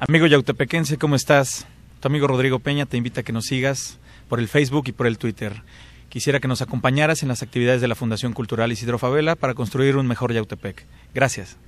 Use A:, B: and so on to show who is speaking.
A: Amigo yautepequense, ¿cómo estás? Tu amigo Rodrigo Peña te invita a que nos sigas por el Facebook y por el Twitter. Quisiera que nos acompañaras en las actividades de la Fundación Cultural Isidro Favela para construir un mejor Yautepec. Gracias.